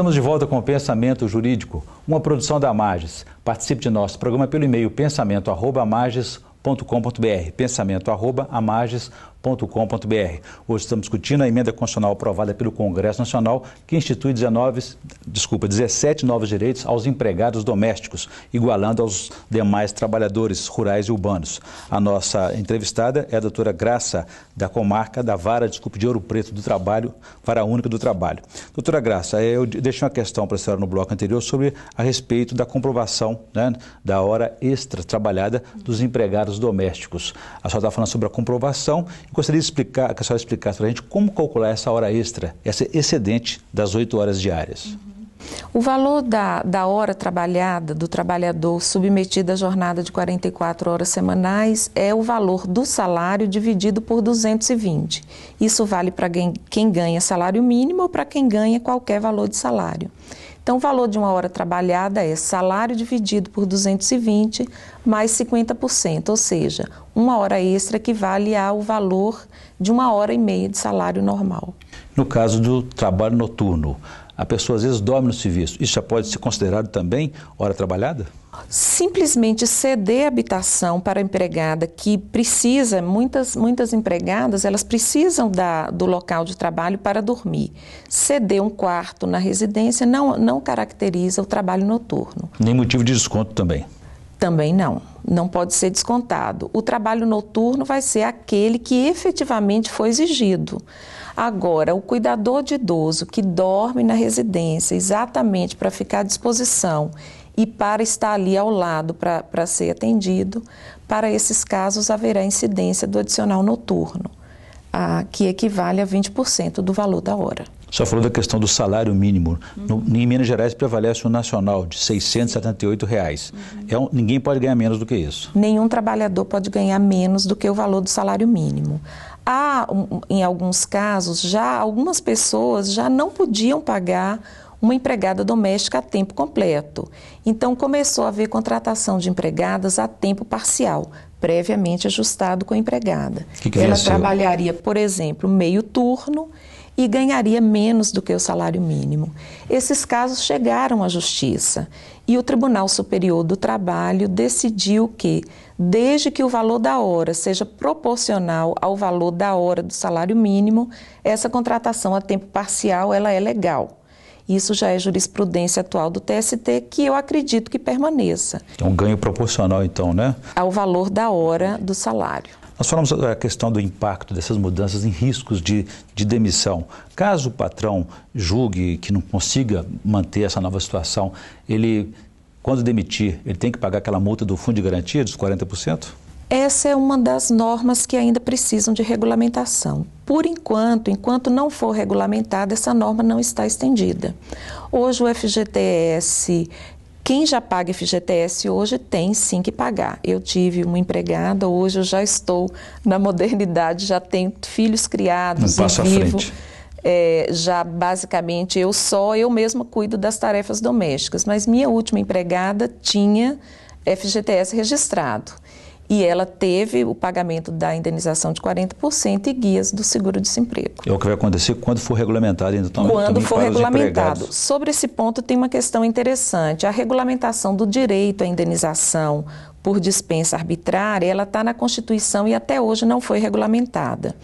Estamos de volta com o Pensamento Jurídico, uma produção da Magis. Participe de nosso programa pelo e-mail pensamento.amages.com.br. Pensamento.amages.com.br com.br. Hoje estamos discutindo a emenda constitucional aprovada pelo Congresso Nacional que institui 19, desculpa, 17 novos direitos aos empregados domésticos, igualando aos demais trabalhadores rurais e urbanos. A nossa entrevistada é a doutora Graça, da comarca da Vara, desculpa, de Ouro Preto do Trabalho, Vara Única do Trabalho. Doutora Graça, eu deixei uma questão para a senhora no bloco anterior sobre a respeito da comprovação né, da hora extra trabalhada dos empregados domésticos. A senhora está falando sobre a comprovação Gostaria de explicar, que a senhora explicasse para a gente como calcular essa hora extra, essa excedente das oito horas diárias. Uhum. O valor da, da hora trabalhada do trabalhador submetido à jornada de 44 horas semanais é o valor do salário dividido por 220. Isso vale para quem ganha salário mínimo ou para quem ganha qualquer valor de salário. Então, o valor de uma hora trabalhada é salário dividido por 220 mais 50%, ou seja, uma hora extra equivale ao valor de uma hora e meia de salário normal. No caso do trabalho noturno, a pessoa às vezes dorme no serviço. Isso já pode ser considerado também hora trabalhada? Simplesmente ceder habitação para a empregada que precisa, muitas, muitas empregadas, elas precisam da, do local de trabalho para dormir. Ceder um quarto na residência não, não caracteriza o trabalho noturno. Nem motivo de desconto também. Também não, não pode ser descontado. O trabalho noturno vai ser aquele que efetivamente foi exigido. Agora, o cuidador de idoso que dorme na residência exatamente para ficar à disposição e para estar ali ao lado para ser atendido, para esses casos haverá incidência do adicional noturno, a, que equivale a 20% do valor da hora. Só falou da questão do salário mínimo. Uhum. No, em Minas Gerais prevalece o um nacional de 678 reais. Uhum. É um, ninguém pode ganhar menos do que isso. Nenhum trabalhador pode ganhar menos do que o valor do salário mínimo. Há, em alguns casos, já algumas pessoas já não podiam pagar uma empregada doméstica a tempo completo. Então começou a haver contratação de empregadas a tempo parcial, previamente ajustado com a empregada. Que que Ela trabalharia, por exemplo, meio turno e ganharia menos do que o salário mínimo. Esses casos chegaram à Justiça e o Tribunal Superior do Trabalho decidiu que, desde que o valor da hora seja proporcional ao valor da hora do salário mínimo, essa contratação a tempo parcial ela é legal. Isso já é jurisprudência atual do TST que eu acredito que permaneça. É então, um ganho proporcional, então, né? Ao valor da hora do salário. Nós falamos a questão do impacto dessas mudanças em riscos de, de demissão. Caso o patrão julgue que não consiga manter essa nova situação, ele, quando demitir, ele tem que pagar aquela multa do fundo de garantia dos 40%? Essa é uma das normas que ainda precisam de regulamentação. Por enquanto, enquanto não for regulamentada, essa norma não está estendida. Hoje o FGTS quem já paga FGTS hoje tem sim que pagar. Eu tive uma empregada, hoje eu já estou na modernidade, já tenho filhos criados, Não passa vivo. À frente. É, já basicamente eu só eu mesma cuido das tarefas domésticas, mas minha última empregada tinha FGTS registrado e ela teve o pagamento da indenização de 40% e guias do seguro-desemprego. É o que vai acontecer quando for regulamentado, então, também, Quando também for regulamentado. Sobre esse ponto tem uma questão interessante. A regulamentação do direito à indenização por dispensa arbitrária, ela está na Constituição e até hoje não foi regulamentada.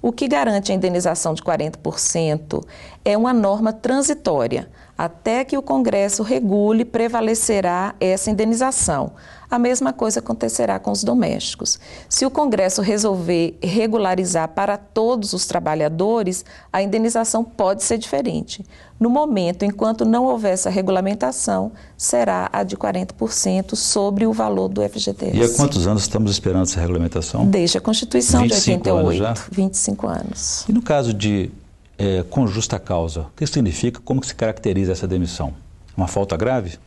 O que garante a indenização de 40% é uma norma transitória. Até que o Congresso regule, prevalecerá essa indenização. A mesma coisa acontecerá com os domésticos. Se o Congresso resolver regularizar para todos os trabalhadores, a indenização pode ser diferente. No momento, enquanto não houver essa regulamentação, será a de 40% sobre o valor do FGTS. E há quantos anos estamos esperando essa regulamentação? Desde a Constituição de 88, anos já? 25 anos. E no caso de é, com justa causa. O que significa? Como que se caracteriza essa demissão? É uma falta grave?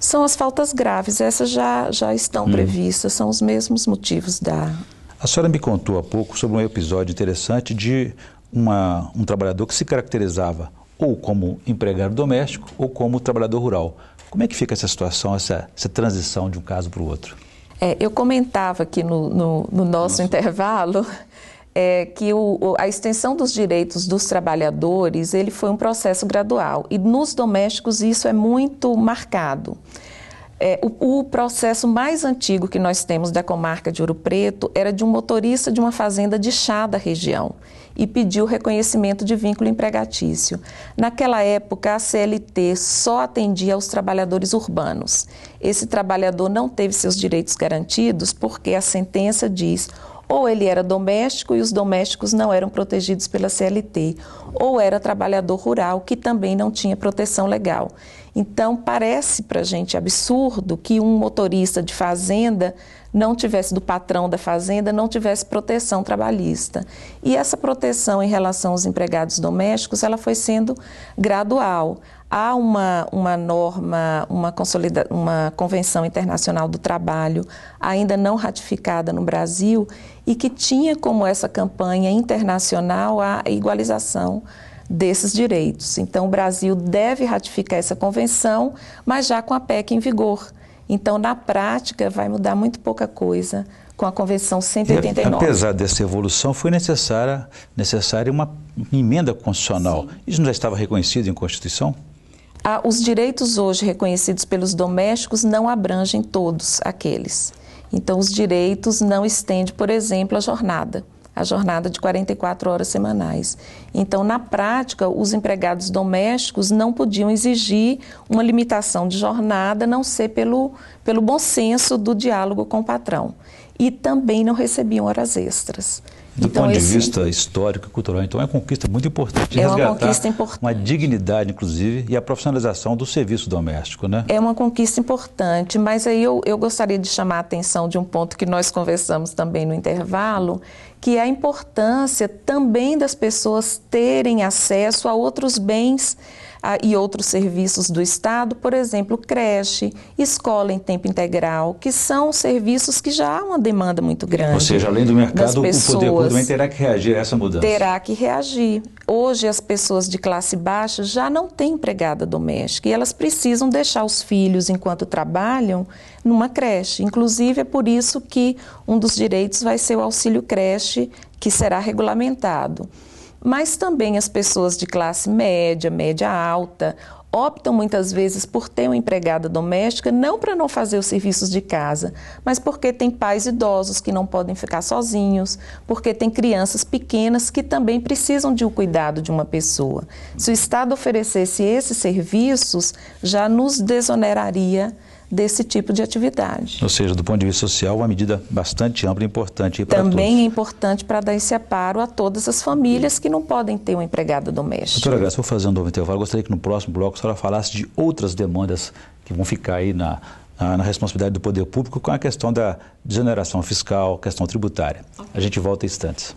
São as faltas graves, essas já, já estão hum. previstas, são os mesmos motivos da. A senhora me contou há pouco sobre um episódio interessante de uma, um trabalhador que se caracterizava ou como empregado doméstico ou como trabalhador rural. Como é que fica essa situação, essa, essa transição de um caso para o outro? É, eu comentava aqui no, no, no nosso Nossa. intervalo é, que o, a extensão dos direitos dos trabalhadores ele foi um processo gradual e nos domésticos isso é muito marcado. É, o, o, processo mais antigo que nós temos da comarca de Ouro Preto era de um motorista de uma fazenda de chá da região e pediu reconhecimento de vínculo empregatício. Naquela época, a CLT só atendia aos trabalhadores urbanos. Esse trabalhador não teve seus direitos garantidos porque a sentença diz ou ele era doméstico e os domésticos não eram protegidos pela CLT, ou era trabalhador rural que também não tinha proteção legal. Então, parece para a gente absurdo que um motorista de fazenda não tivesse, do patrão da fazenda, não tivesse proteção trabalhista. E essa proteção em relação aos empregados domésticos, ela foi sendo gradual. Há uma, uma norma, uma, consolida, uma Convenção Internacional do Trabalho, ainda não ratificada no Brasil, e que tinha como essa campanha internacional a igualização desses direitos. Então, o Brasil deve ratificar essa convenção, mas já com a PEC em vigor. Então, na prática, vai mudar muito pouca coisa com a Convenção 189. E, apesar dessa evolução, foi necessária, necessária uma emenda constitucional. Sim. Isso não já estava reconhecido em Constituição? Ah, os direitos hoje reconhecidos pelos domésticos não abrangem todos aqueles. Então, os direitos não estende, por exemplo, a jornada a jornada de 44 horas semanais. Então, na prática, os empregados domésticos não podiam exigir uma limitação de jornada, a não ser pelo, pelo bom senso do diálogo com o patrão. E também não recebiam horas extras. Do então, ponto de esse... vista histórico e cultural, então é uma conquista muito importante. É uma conquista importante. Uma dignidade, inclusive, e a profissionalização do serviço doméstico, né? É uma conquista importante, mas aí eu, eu gostaria de chamar a atenção de um ponto que nós conversamos também no intervalo, que é a importância também das pessoas terem acesso a outros bens e outros serviços do Estado, por exemplo, creche, escola em tempo integral, que são serviços que já há uma demanda muito grande. Ou seja, além do mercado, pessoas, o poder público também terá que reagir a essa mudança. Terá que reagir. Hoje, as pessoas de classe baixa já não têm empregada doméstica e elas precisam deixar os filhos, enquanto trabalham, numa creche. Inclusive, é por isso que um dos direitos vai ser o auxílio creche, que será regulamentado mas também as pessoas de classe média, média alta, optam muitas vezes por ter uma empregada doméstica, não para não fazer os serviços de casa, mas porque tem pais idosos que não podem ficar sozinhos, porque tem crianças pequenas que também precisam de um cuidado de uma pessoa. Se o Estado oferecesse esses serviços, já nos desoneraria desse tipo de atividade. Ou seja, do ponto de vista social, uma medida bastante ampla e importante para Também todos. é importante para dar esse aparo a todas as famílias que não podem ter uma empregada doméstica. Doutora Graça, vou fazer um novo intervalo. gostaria que no próximo bloco a senhora falasse de outras demandas que vão ficar aí na, na, na responsabilidade do poder público com a questão da desoneração fiscal, questão tributária. A gente volta em instantes.